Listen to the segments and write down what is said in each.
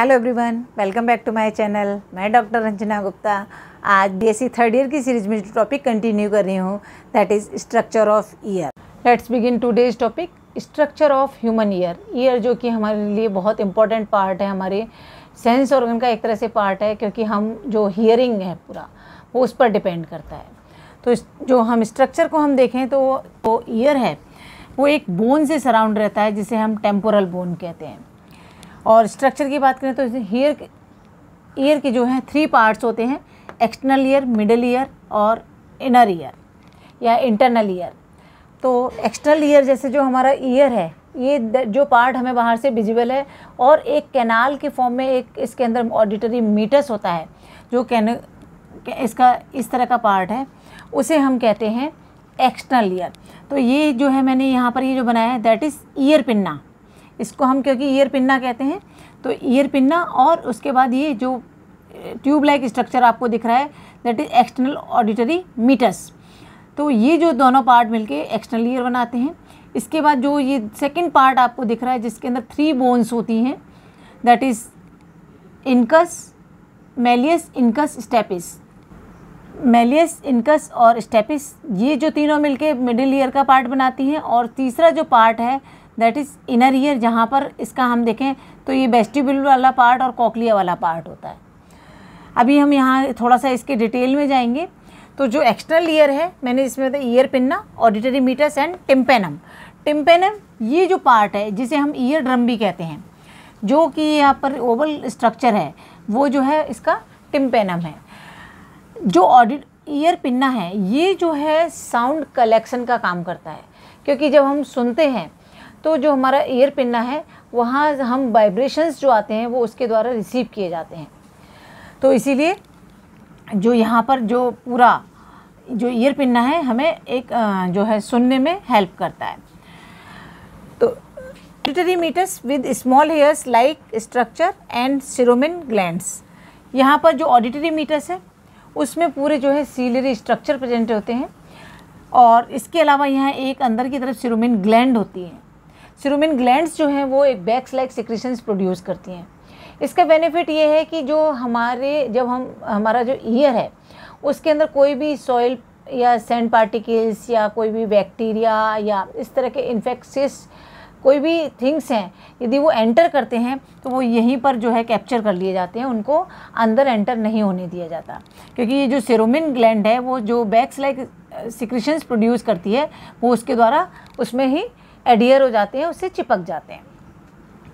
Hello everyone welcome back to my channel मैं doctor Ranjana Gupta आज BSc third year की series में टॉपिक कंटिन्यू कर रही हूँ that is structure of ear let's begin today's topic structure of human ear ear जो कि हमारे लिए बहुत इंपॉर्टेंट पार्ट है हमारे सेंस ऑर्गन का एक तरह से पार्ट है क्योंकि हम जो हियरिंग है पूरा वो उस पर डिपेंड करता है तो जो हम स्ट्रक्चर को हम देखें तो वो ईयर है वो एक बोन से सराउंड रहता है जिसे हम टेम्पोरल बोन कहते हैं और स्ट्रक्चर की बात करें तो हेयर ईयर के जो हैं थ्री पार्ट्स होते हैं एक्सटर्नल ईयर मिडल ईयर और इनर ईयर या इंटरनल ईयर तो एक्सटर्नल ईयर जैसे जो हमारा ईयर है ये जो पार्ट हमें बाहर से विजिबल है और एक कैनाल के फॉर्म में एक इसके अंदर ऑडिटरी मीटस होता है जो कैन इसका इस तरह का पार्ट है उसे हम कहते हैं एक्सटर्नल ईयर तो ये जो है मैंने यहाँ पर ये जो बनाया है दैट इज़ ईयर पिन्ना इसको हम क्योंकि ईयर पिन्ना कहते हैं तो ईयर पिन्ना और उसके बाद ये जो ट्यूब लाइक स्ट्रक्चर आपको दिख रहा है that is external auditory meatus तो ये जो दोनों पार्ट मिलके एक्सटर्नल ईयर बनाते हैं इसके बाद जो ये सेकंड पार्ट आपको दिख रहा है जिसके अंदर थ्री बोन्स होती हैं that is incus malleus incus stapes malleus incus और स्टेपिस ये जो तीनों मिलके मिडिल ईयर का पार्ट बनाती हैं और तीसरा जो पार्ट है दैट इज़ इनर ईयर जहाँ पर इसका हम देखें तो ये बेस्टिबुल वाला पार्ट और कॉकलिया वाला पार्ट होता है अभी हम यहाँ थोड़ा सा इसके डिटेल में जाएंगे तो जो एक्सटर्नल ईयर है मैंने इसमें ear pinna auditory meatus and tympanum tympanum ये जो पार्ट है जिसे हम ईयर ड्रम भी कहते हैं जो कि यहाँ पर ओवल स्ट्रक्चर है वो जो है इसका टिम्पेनम है जो ऑडिट ईयर पिन्ना है ये जो है साउंड कलेक्शन का काम करता है क्योंकि जब हम सुनते हैं तो जो हमारा ईयर पिन्ना है वहाँ हम वाइब्रेशंस जो आते हैं वो उसके द्वारा रिसीव किए जाते हैं तो इसीलिए जो यहाँ पर जो पूरा जो ईयर पिन्ना है हमें एक जो है सुनने में हेल्प करता है तो auditory meatus with small hairs like structure and ceruminous glands यहाँ पर जो ऑडिटरी मीटर्स है उसमें पूरे जो है सीलरी स्ट्रक्चर प्रेजेंट होते हैं और इसके अलावा यहाँ एक अंदर की तरफ सिरोमिन ग्लैंड होती है सिरोमिन ग्लैंड्स जो हैं वो एक बैक्स लाइक सिक्रेशन प्रोड्यूस करती हैं इसका बेनिफिट ये है कि जो हमारे जब हम हमारा जो ईयर है उसके अंदर कोई भी सॉइल या सैंड पार्टिकल्स या कोई भी बैक्टीरिया या इस तरह के इन्फेक्शियस कोई भी थिंग्स हैं यदि वो एंटर करते हैं तो वो यहीं पर जो है कैप्चर कर लिए जाते हैं उनको अंदर एंटर नहीं होने दिया जाता क्योंकि ये जो सेरोमिन ग्लैंड है वो जो बैक्स लाइक सिक्रिशंस प्रोड्यूस करती है वो उसके द्वारा उसमें ही एडियर हो जाते हैं उससे चिपक जाते हैं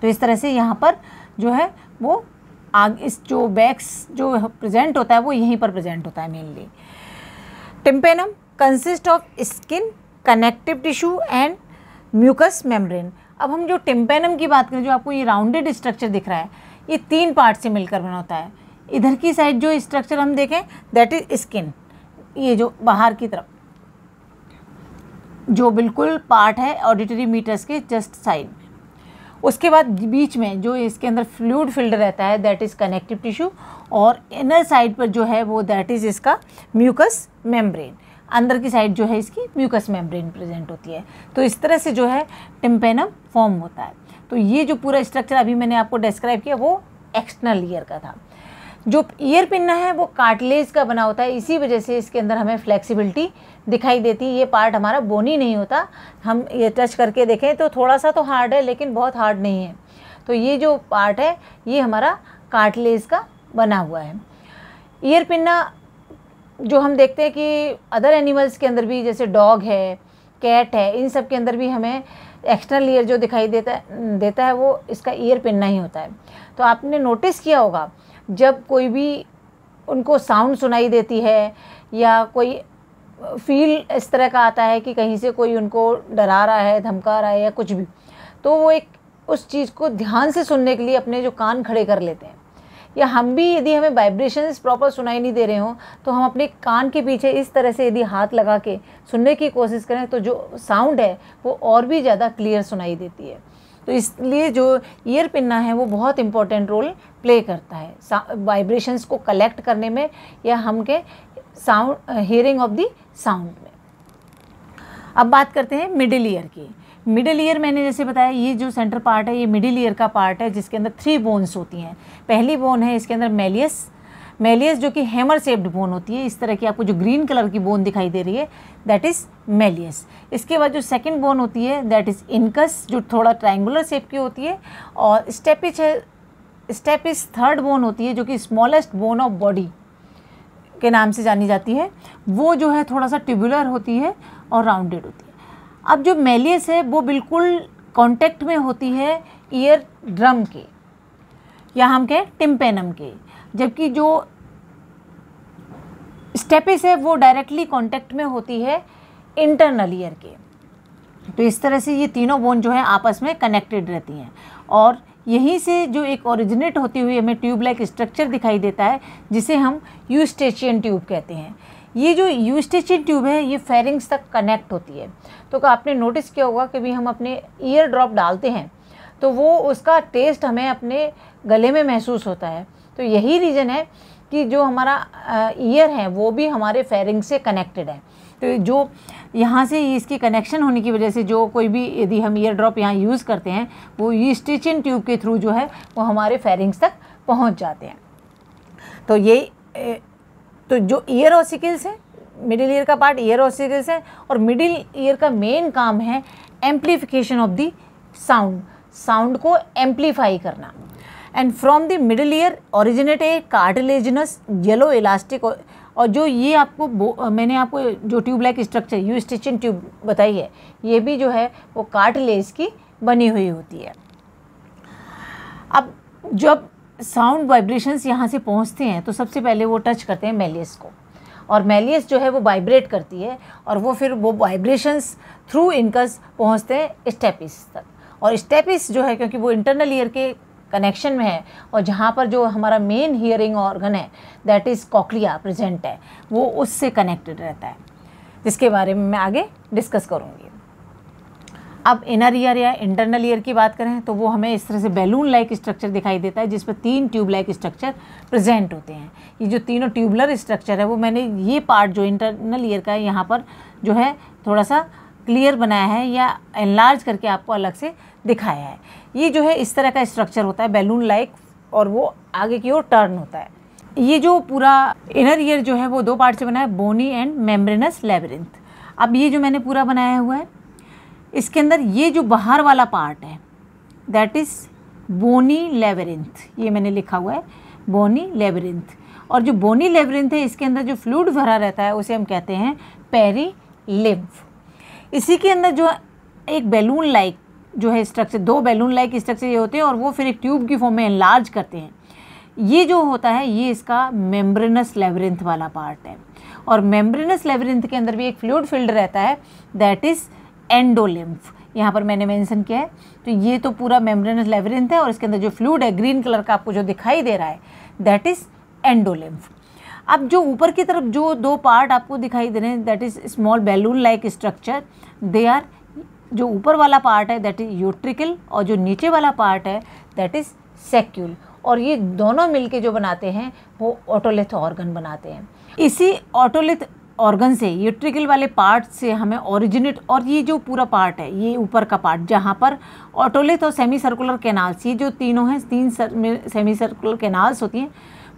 तो इस तरह से यहाँ पर जो है वो आग इस जो बैक्स जो प्रेजेंट होता है वो यहीं पर प्रेजेंट होता है mainly tympanum consist of skin connective tissue and mucous membrane अब हम जो टिम्पेनम की बात करें जो आपको ये राउंडेड स्ट्रक्चर दिख रहा है ये तीन पार्ट से मिलकर बना होता है इधर की साइड जो स्ट्रक्चर हम देखें दैट इज स्किन ये जो बाहर की तरफ जो बिल्कुल पार्ट है ऑडिटरी मीटर्स के जस्ट साइड में उसके बाद बीच में जो इसके अंदर फ्लूड फिल्ड रहता है दैट इज़ कनेक्टिव टिश्यू और इनर साइड पर जो है वो दैट इज़ इसका म्यूकस मेम्ब्रेन अंदर की साइड जो है इसकी म्यूकस मेम्ब्रेन प्रेजेंट होती है तो इस तरह से जो है टिम्पेनम फॉर्म होता है तो ये जो पूरा स्ट्रक्चर अभी मैंने आपको डिस्क्राइब किया वो एक्सटर्नल ईयर का था जो ईयर पिन्ना है वो कार्टलेज का बना होता है इसी वजह से इसके अंदर हमें फ्लेक्सिबिलिटी दिखाई देती है ये पार्ट हमारा बोनी नहीं होता हम ये टच करके देखें तो थोड़ा सा तो हार्ड है लेकिन बहुत हार्ड नहीं है तो ये जो पार्ट है ये हमारा कार्टलेज का बना हुआ है ईयर पिन्ना जो हम देखते हैं कि अदर एनिमल्स के अंदर भी जैसे डॉग है कैट है इन सब के अंदर भी हमें एक्सटर्नल ईयर जो दिखाई देता देता है वो इसका ईयर पिनना ही होता है तो आपने नोटिस किया होगा जब कोई भी उनको साउंड सुनाई देती है या कोई फील इस तरह का आता है कि कहीं से कोई उनको डरा रहा है धमका रहा है या कुछ भी तो वो एक उस चीज़ को ध्यान से सुनने के लिए अपने जो कान खड़े कर लेते हैं या हम भी यदि हमें वाइब्रेशंस प्रॉपर सुनाई नहीं दे रहे हों तो हम अपने कान के पीछे इस तरह से यदि हाथ लगा के सुनने की कोशिश करें तो जो साउंड है वो और भी ज़्यादा क्लियर सुनाई देती है तो इसलिए जो ईयर पिन्ना है वो बहुत इंपॉर्टेंट रोल प्ले करता है वाइब्रेशंस को कलेक्ट करने में या हम के sound hearing of the sound में अब बात करते हैं मिडिल ईयर की मिडिल ईयर मैंने जैसे बताया ये जो सेंटर पार्ट है ये मिडिल ईयर का पार्ट है जिसके अंदर थ्री बोन्स होती हैं पहली बोन है इसके अंदर मेलियस मेलियस जो कि हैमर सेप्ड बोन होती है इस तरह की आपको जो ग्रीन कलर की बोन दिखाई दे रही है दैट इज़ मेलियस इसके बाद जो सेकेंड बोन होती है दैट इज़ इनकस जो थोड़ा ट्राइंगुलर शेप की होती है और स्टेपिच है स्टेपिस थर्ड बोन होती है जो कि स्मॉलेस्ट बोन ऑफ बॉडी के नाम से जानी जाती है वो जो है थोड़ा सा ट्यूबुलर होती है और राउंडेड होती है अब जो मेलियस है वो बिल्कुल कांटेक्ट में होती है ईयर ड्रम के या हम कहें टिम्पेनम के जबकि जो स्टेपिस है वो डायरेक्टली कांटेक्ट में होती है इंटरनल ईयर के तो इस तरह से ये तीनों बोन जो हैं आपस में कनेक्टेड रहती हैं और यहीं से जो एक ओरिजिनेट होती हुई हमें ट्यूब लाइक स्ट्रक्चर दिखाई देता है जिसे हम यूस्टेशियन ट्यूब कहते हैं ये जो यूस्टिचिन ट्यूब है ये फेरिंग्स तक कनेक्ट होती है तो आपने नोटिस किया होगा कि भी हम अपने ईयर ड्रॉप डालते हैं तो वो उसका टेस्ट हमें अपने गले में महसूस होता है तो यही रीज़न है कि जो हमारा ईयर है वो भी हमारे फेरिंग से कनेक्टेड है तो जो यहाँ से इसकी कनेक्शन होने की वजह से जो कोई भी यदि हम ईयर ड्रॉप यहाँ यूज़ करते हैं वो ये स्टिचिंग ट्यूब के थ्रू जो है वो हमारे फेरिंग्स तक पहुँच जाते हैं तो ये तो जो ईयर ऑसिकल्स है मिडिल ईयर का पार्ट ईयर ऑसिकल्स है और मिडिल ईयर का मेन काम है amplification of the sound sound को एम्पलीफाई करना and from the middle ear originate a cartilaginous yellow elastic और जो ये आपको मैंने आपको जो like structure Eustachian tube बताई है ये भी जो है वो कार्टिलेज की बनी हुई होती है अब जब साउंड वाइब्रेशंस यहाँ से पहुँचते हैं तो सबसे पहले वो टच करते हैं मेलियस को और मेलियस जो है वो वाइब्रेट करती है और वो फिर वो वाइब्रेशंस थ्रू इनकस पहुँचते हैं स्टेपिस तक और स्टेपिस जो है क्योंकि वो इंटरनल ईयर के कनेक्शन में है और जहाँ पर जो हमारा मेन हियरिंग ऑर्गन है दैट इज़ कॉकलिया प्रेजेंट है वो उससे कनेक्टेड रहता है जिसके बारे में मैं आगे डिस्कस करूँगी अब इनर ईयर या इंटरनल ईयर की बात करें तो वो हमें इस तरह से बैलून लाइक स्ट्रक्चर दिखाई देता है जिस पर तीन ट्यूब लाइक स्ट्रक्चर प्रेजेंट होते हैं ये जो तीनों ट्यूबलर स्ट्रक्चर है वो मैंने ये पार्ट जो इंटरनल ईयर का है यहाँ पर जो है थोड़ा सा क्लियर बनाया है या एनलार्ज करके आपको अलग से दिखाया है ये जो है इस तरह का स्ट्रक्चर होता है बैलून लाइक और वो आगे की ओर टर्न होता है ये जो पूरा इनर ईयर जो है वो दो पार्ट से बना है बोनी एंड मेम्ब्रेनस लेबरिंथ अब ये जो मैंने पूरा बनाया हुआ है इसके अंदर ये जो बाहर वाला पार्ट है दैट इज़ बोनी लेबरिंथ ये मैंने लिखा हुआ है बोनी लेबरिंथ और जो बोनी लेबरिंथ है इसके अंदर जो फ्लूड भरा रहता है उसे हम कहते हैं पेरी लिम्फ इसी के अंदर जो एक बैलून लाइक जो है स्ट्रक्चर दो बैलून लाइक स्ट्रक्चर ये होते हैं और वो फिर एक ट्यूब की फॉर्म में एनलार्ज करते हैं ये जो होता है ये इसका मेम्ब्रेनस लेबरिंथ वाला पार्ट है और मेम्ब्रेनस लेबरिंथ के अंदर भी एक फ्लूड फील्ड रहता है दैट इज़ एंडोलिम्फ यहाँ पर मैंने मेंशन किया है तो ये तो पूरा मेम्ब्रेनस लेवरिंथ है और इसके अंदर जो फ्लूड है ग्रीन कलर का आपको जो दिखाई दे रहा है दैट इज़ एंडोलिम्फ अब जो ऊपर की तरफ जो दो पार्ट आपको दिखाई दे रहे हैं that is small balloon like structure they are जो ऊपर वाला पार्ट है दैट इज़ यूट्रिकल और जो नीचे वाला पार्ट है दैट इज़ सेक्यूल और ये दोनों मिलके जो बनाते हैं वो ऑटोलिथ ऑर्गन बनाते हैं इसी ऑटोलिथ ऑर्गन से यूट्रिकल वाले पार्ट से हमें ओरिजिनेट और ये जो पूरा पार्ट है ये ऊपर का पार्ट जहाँ पर ऑटोलिथ और सेमी सर्कुलर कैनाल्स ये जो तीनों हैं तीन सर, सेमी सर्कुलर कैनाल्स होती हैं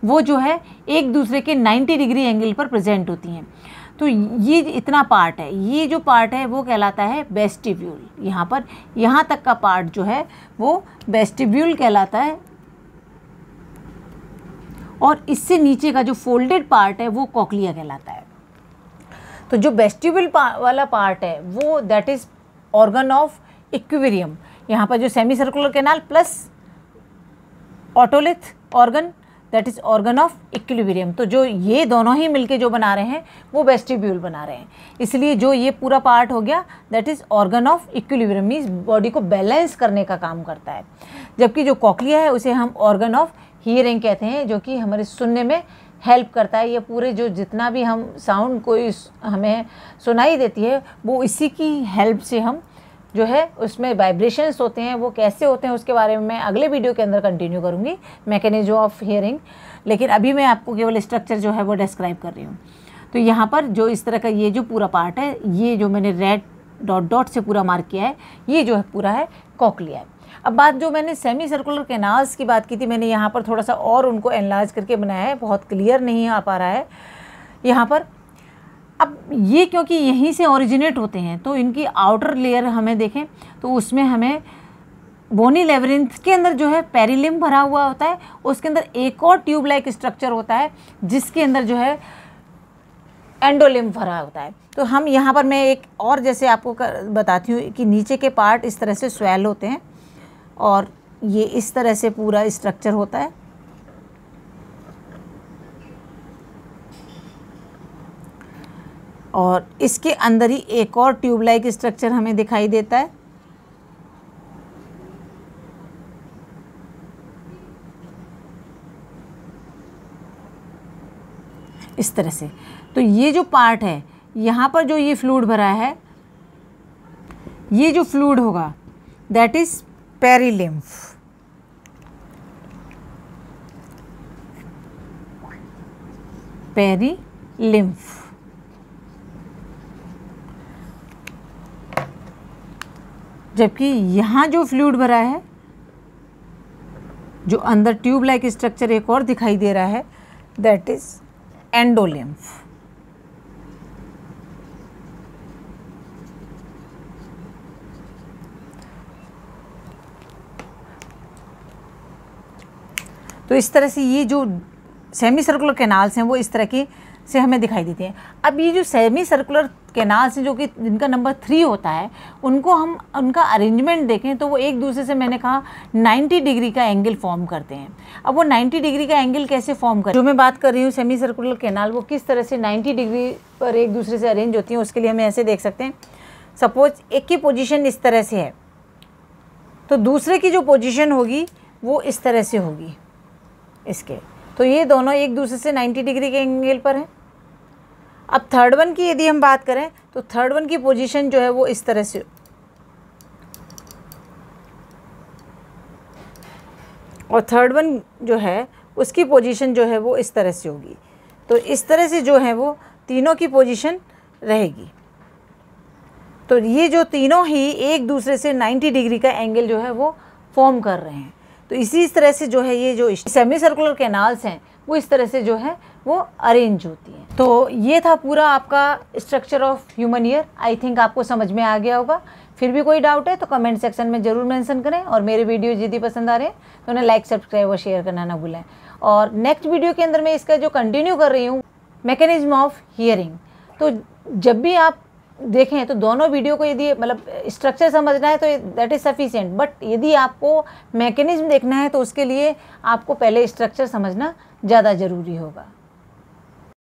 वो जो है एक दूसरे के 90 डिग्री एंगल पर प्रेजेंट होती हैं तो ये इतना पार्ट है ये जो पार्ट है वो कहलाता है बेस्टिव्यूल यहाँ पर यहाँ तक का पार्ट जो है वो बेस्टिव्यूल कहलाता है और इससे नीचे का जो फोल्डेड पार्ट है वो कॉकलिया कहलाता है तो जो वेस्टिबल पा, वाला पार्ट है वो that is organ of equilibrium यहाँ पर जो semicircular canal plus otolith organ that is organ of equilibrium तो जो ये दोनों ही मिलके जो बना रहे हैं वो वेस्टिब्यूल बना रहे हैं इसलिए जो ये पूरा पार्ट हो गया that is organ of equilibrium means body को बैलेंस करने का काम करता है जबकि जो कॉकलिया है उसे हम ऑर्गन ऑफ हियरिंग कहते हैं जो कि हमारे सुनने में हेल्प करता है ये पूरे जो जितना भी हम साउंड कोई हमें सुनाई देती है वो इसी की हेल्प से हम जो है उसमें वाइब्रेशंस होते हैं वो कैसे होते हैं उसके बारे में मैं अगले वीडियो के अंदर कंटिन्यू करूँगी मैकेनिज्म ऑफ हियरिंग लेकिन अभी मैं आपको केवल स्ट्रक्चर जो है वो डिस्क्राइब कर रही हूँ तो यहाँ पर जो इस तरह का ये जो पूरा पार्ट है ये जो मैंने रेड डॉट डॉट से पूरा मार्क किया है ये जो है पूरा है कॉकलिया है अब बात जो मैंने सेमी सर्कुलर कैनाल्स की बात की थी मैंने यहाँ पर थोड़ा सा और उनको एनलार्ज करके बनाया है बहुत क्लियर नहीं आ पा रहा है यहाँ पर अब ये क्योंकि यहीं से ओरिजिनेट होते हैं तो इनकी आउटर लेयर हमें देखें तो उसमें हमें बोनी लेवरिंथ के अंदर जो है पेरीलिम भरा हुआ होता है उसके अंदर एक और ट्यूब लाइक स्ट्रक्चर होता है जिसके अंदर जो है एंडोलिम भरा होता है तो हम यहाँ पर मैं एक और जैसे आपको कर, बताती हूँ कि नीचे के पार्ट इस तरह से स्वेल होते हैं और ये इस तरह से पूरा स्ट्रक्चर होता है और इसके अंदर ही एक और ट्यूब लाइक स्ट्रक्चर हमें दिखाई देता है इस तरह से तो ये जो पार्ट है यहाँ पर जो ये फ्लूड भरा है ये जो फ्लूड होगा दैट इज़ perilymph. Perilymph. जबकि यहां जो फ्लूड भरा है जो अंदर ट्यूब लाइक स्ट्रक्चर एक और दिखाई दे रहा है दैट इज एंडोलिम्फ तो इस तरह से ये जो सेमी सर्कुलर कैनाल्स हैं वो इस तरह की से हमें दिखाई देते हैं अब ये जो सेमी सर्कुलर कैनाल्स हैं जो कि जिनका नंबर थ्री होता है उनको हम उनका अरेंजमेंट देखें तो वो एक दूसरे से मैंने कहा 90 डिग्री का एंगल फॉर्म करते हैं अब वो 90 डिग्री का एंगल कैसे फॉर्म करते हैं जो मैं बात कर रही हूँ सेमी सर्कुलर कैनाल वो किस तरह से 90 डिग्री पर एक दूसरे से अरेंज होती हैं उसके लिए हमें ऐसे देख सकते हैं सपोज एक की पोजिशन इस तरह से है तो दूसरे की जो पोजिशन होगी वो इस तरह से होगी इसके तो ये दोनों एक दूसरे से 90 डिग्री के एंगल पर हैं अब थर्ड वन की यदि हम बात करें तो थर्ड वन की पोजीशन जो है वो इस तरह से और थर्ड वन जो है उसकी पोजीशन जो है वो इस तरह से होगी तो इस तरह से जो है वो तीनों की पोजीशन रहेगी तो ये जो तीनों ही एक दूसरे से 90 डिग्री का एंगल जो है वो फॉर्म कर रहे हैं तो इसी इस तरह से जो है ये जो सेमी सर्कुलर कैनाल्स हैं वो इस तरह से जो है वो अरेंज होती हैं तो ये था पूरा आपका structure of human ear I think आपको समझ में आ गया होगा फिर भी कोई डाउट है तो कमेंट सेक्शन में ज़रूर मेंशन करें और मेरे वीडियो यदि पसंद आ रहे हैं तो उन्हें लाइक सब्सक्राइब और शेयर करना ना भूलें और नेक्स्ट वीडियो के अंदर मैं इसका जो कंटिन्यू कर रही हूँ मैकेनिज्म ऑफ हियरिंग तो जब भी आप देखें तो दोनों वीडियो को यदि मतलब स्ट्रक्चर समझना है तो दैट इज़ सफिशियंट बट यदि आपको मैकेनिज्म देखना है तो उसके लिए आपको पहले स्ट्रक्चर समझना ज़्यादा ज़रूरी होगा